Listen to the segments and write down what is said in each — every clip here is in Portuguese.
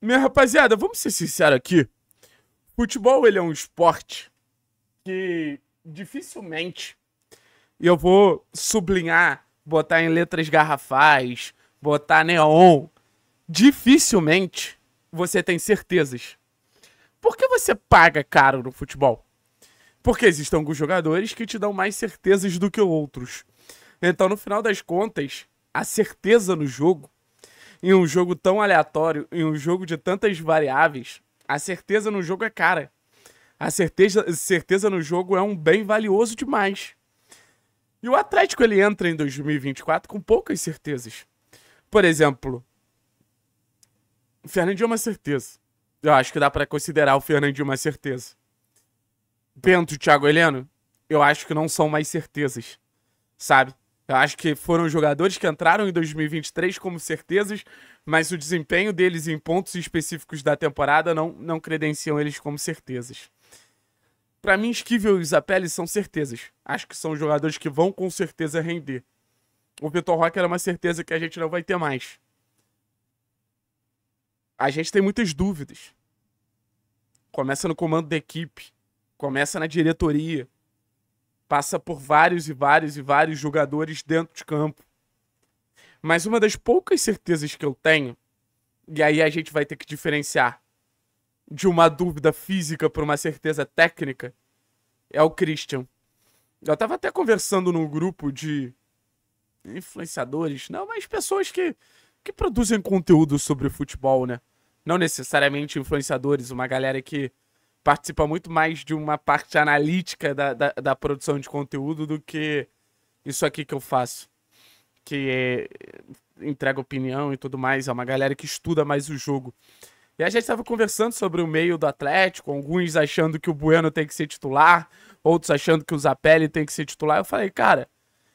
Minha rapaziada, vamos ser sinceros aqui. Futebol, ele é um esporte que dificilmente, e eu vou sublinhar, botar em letras garrafais, botar neon, dificilmente você tem certezas. Por que você paga caro no futebol? Porque existem alguns jogadores que te dão mais certezas do que outros. Então, no final das contas, a certeza no jogo em um jogo tão aleatório, em um jogo de tantas variáveis, a certeza no jogo é cara. A certeza, certeza no jogo é um bem valioso demais. E o Atlético ele entra em 2024 com poucas certezas. Por exemplo, o Fernandinho é uma certeza. Eu acho que dá para considerar o Fernandinho uma certeza. Bento Thiago Heleno, eu acho que não são mais certezas, sabe? Eu acho que foram jogadores que entraram em 2023 como certezas, mas o desempenho deles em pontos específicos da temporada não, não credenciam eles como certezas. Para mim, Esquivel e Isapelli são certezas. Acho que são jogadores que vão com certeza render. O Vitor Roque era uma certeza que a gente não vai ter mais. A gente tem muitas dúvidas. Começa no comando da equipe, começa na diretoria, passa por vários e vários e vários jogadores dentro de campo. Mas uma das poucas certezas que eu tenho, e aí a gente vai ter que diferenciar de uma dúvida física para uma certeza técnica, é o Christian. Eu tava até conversando num grupo de influenciadores, não, mas pessoas que, que produzem conteúdo sobre futebol, né? Não necessariamente influenciadores, uma galera que participa muito mais de uma parte analítica da, da, da produção de conteúdo do que isso aqui que eu faço. Que é, entrega opinião e tudo mais. É uma galera que estuda mais o jogo. E a gente estava conversando sobre o meio do Atlético, alguns achando que o Bueno tem que ser titular, outros achando que o Zapelli tem que ser titular. Eu falei, cara,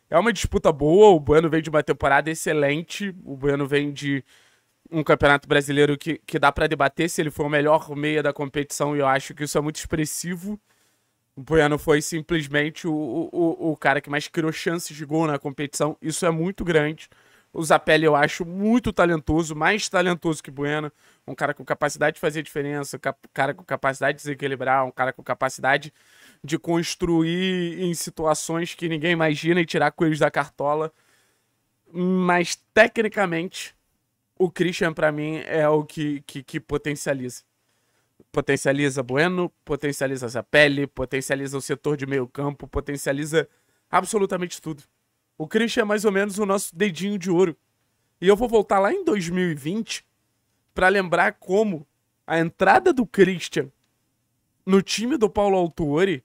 é uma disputa boa. O Bueno vem de uma temporada excelente. O Bueno vem de um campeonato brasileiro que, que dá para debater se ele foi o melhor meia da competição, e eu acho que isso é muito expressivo. O Bueno foi simplesmente o, o, o cara que mais criou chances de gol na competição. Isso é muito grande. O Zapelli eu acho muito talentoso, mais talentoso que Bueno. Um cara com capacidade de fazer diferença, um cara com capacidade de desequilibrar, um cara com capacidade de construir em situações que ninguém imagina e tirar coelhos da cartola. Mas tecnicamente, o Christian, para mim, é o que, que, que potencializa. Potencializa Bueno, potencializa Zapelli, potencializa o setor de meio campo, potencializa absolutamente tudo. O Christian é mais ou menos o nosso dedinho de ouro. E eu vou voltar lá em 2020 para lembrar como a entrada do Christian no time do Paulo Autuori,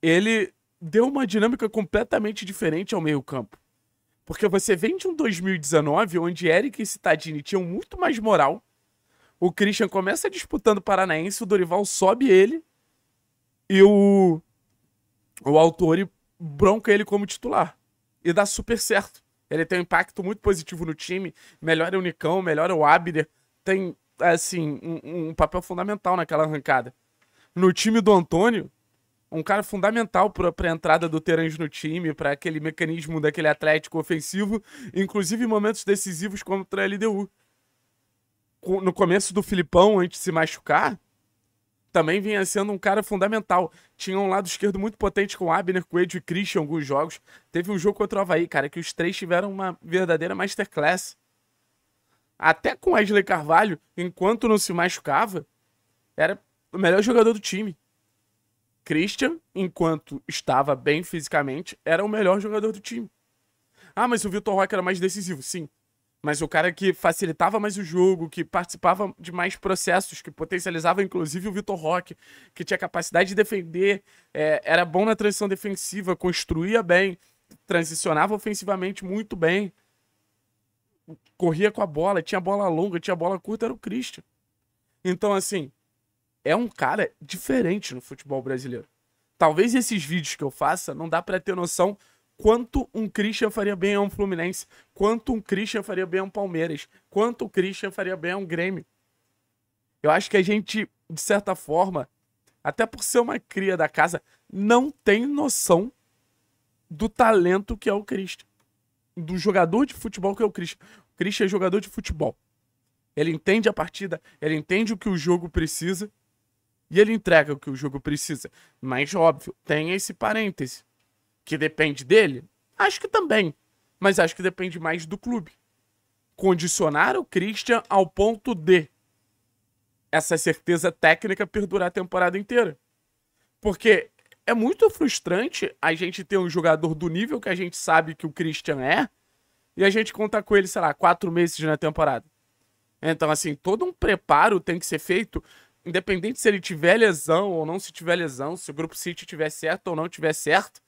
ele deu uma dinâmica completamente diferente ao meio campo. Porque você vem de um 2019 onde Eric e Citadini tinham muito mais moral. O Christian começa disputando o Paranaense, o Dorival sobe ele e o, o autor bronca ele como titular. E dá super certo. Ele tem um impacto muito positivo no time, melhora o Nicão, melhora o Abner. Tem, assim, um, um papel fundamental naquela arrancada. No time do Antônio, um cara fundamental para a entrada do Terans no time, para aquele mecanismo daquele Atlético ofensivo, inclusive em momentos decisivos contra a LDU. No começo do Filipão, antes de se machucar, também vinha sendo um cara fundamental. Tinha um lado esquerdo muito potente com Abner, Coelho e Christian em alguns jogos. Teve um jogo contra o Havaí, cara, que os três tiveram uma verdadeira masterclass. Até com Wesley Carvalho, enquanto não se machucava, era o melhor jogador do time. Christian, enquanto estava bem fisicamente, era o melhor jogador do time. Ah, mas o Vitor Roque era mais decisivo, sim. Mas o cara que facilitava mais o jogo, que participava de mais processos, que potencializava inclusive o Vitor Roque, que tinha capacidade de defender, é, era bom na transição defensiva, construía bem, transicionava ofensivamente muito bem, corria com a bola, tinha bola longa, tinha bola curta, era o Christian. Então, assim, é um cara diferente no futebol brasileiro. Talvez esses vídeos que eu faça não dá para ter noção quanto um Christian faria bem a um Fluminense, quanto um Christian faria bem a um Palmeiras, quanto o um Christian faria bem a um Grêmio. Eu acho que a gente, de certa forma, até por ser uma cria da casa, não tem noção do talento que é o Christian. Do jogador de futebol que é o Christian. O Christian é jogador de futebol. Ele entende a partida, ele entende o que o jogo precisa e ele entrega o que o jogo precisa. Mas, óbvio, tem esse parêntese. Que depende dele? Acho que também. Mas acho que depende mais do clube. Condicionar o Christian ao ponto de essa certeza técnica perdurar a temporada inteira. Porque é muito frustrante a gente ter um jogador do nível que a gente sabe que o Christian é e a gente conta com ele, sei lá, quatro meses na temporada. Então, assim, todo um preparo tem que ser feito independente se ele tiver lesão ou não se tiver lesão, se o grupo City tiver certo ou não tiver certo,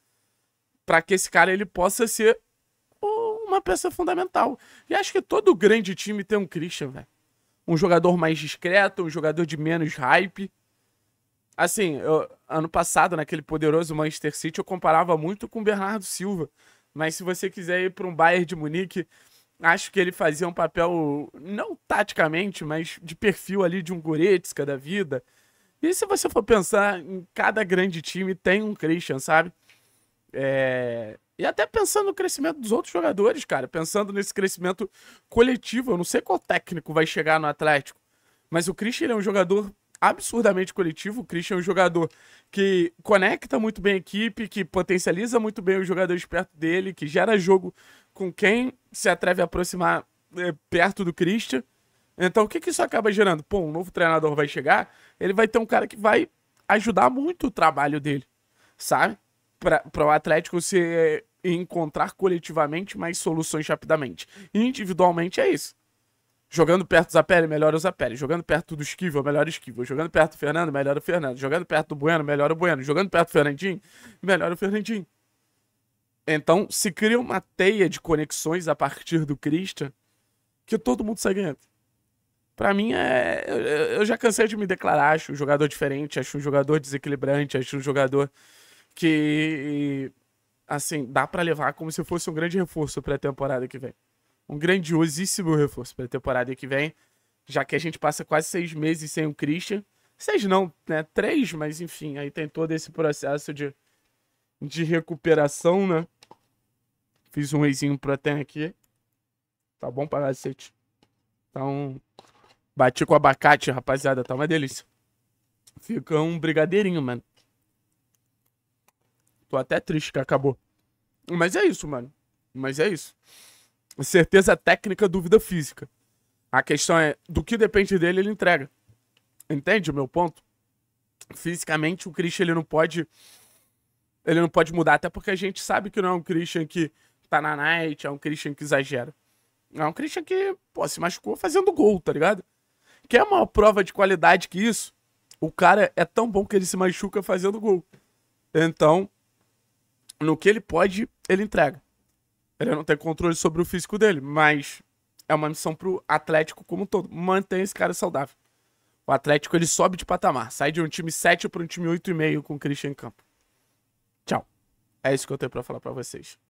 para que esse cara ele possa ser uma peça fundamental. E acho que todo grande time tem um Christian, velho. Um jogador mais discreto, um jogador de menos hype. Assim, eu, ano passado, naquele poderoso Manchester City, eu comparava muito com o Bernardo Silva. Mas se você quiser ir para um Bayern de Munique Acho que ele fazia um papel, não taticamente, mas de perfil ali de um Goretzka da vida. E se você for pensar, em cada grande time tem um Christian, sabe? É... E até pensando no crescimento dos outros jogadores, cara. Pensando nesse crescimento coletivo. Eu não sei qual técnico vai chegar no Atlético. Mas o Christian é um jogador absurdamente coletivo. O Christian é um jogador que conecta muito bem a equipe, que potencializa muito bem os jogadores perto dele, que gera jogo com quem se atreve a aproximar é, perto do Christian. Então, o que, que isso acaba gerando? Pô, um novo treinador vai chegar, ele vai ter um cara que vai ajudar muito o trabalho dele, sabe? Para o Atlético se eh, encontrar coletivamente mais soluções rapidamente. E individualmente é isso. Jogando perto do Zapelli, melhora o Zapelli. Jogando perto do Esquivel, melhora o Esquivel. Jogando perto do Fernando, melhora o Fernando. Jogando perto do Bueno, melhora o Bueno. Jogando perto do Fernandinho, melhora o Fernandinho. Então, se cria uma teia de conexões a partir do Christian que todo mundo sai ganhando. Pra mim, é... Eu, já cansei de me declarar. Acho um jogador diferente, acho um jogador desequilibrante, acho um jogador que, assim, dá para levar como se fosse um grande reforço pra temporada que vem um grandiosíssimo reforço para a temporada que vem, já que a gente passa quase seis meses sem o Christian. Seis não, né? Três, mas enfim, aí tem todo esse processo de, de recuperação, né? Fiz um reizinho pro Ten aqui. Tá bom pra cacete. Então, bati com abacate, rapaziada. Tá uma delícia. Fica um brigadeirinho, mano. Tô até triste que acabou. Mas é isso, mano. Mas é isso certeza técnica, dúvida física. A questão é, do que depende dele, ele entrega. Entende o meu ponto? Fisicamente, o Christian ele não pode. Ele não pode mudar, até porque a gente sabe que não é um Christian que tá na night, é um Christian que exagera. É um Christian que, pô, se machucou fazendo gol, tá ligado? Quer uma prova de qualidade que isso? O cara é tão bom que ele se machuca fazendo gol. Então, no que ele pode, ele entrega. Ele não tem controle sobre o físico dele, mas é uma missão pro Atlético como um todo. Mantém esse cara saudável. O Atlético ele sobe de patamar, sai de um time 7 para um time 8,5 com o Christian Campo. Tchau. É isso que eu tenho para falar para vocês.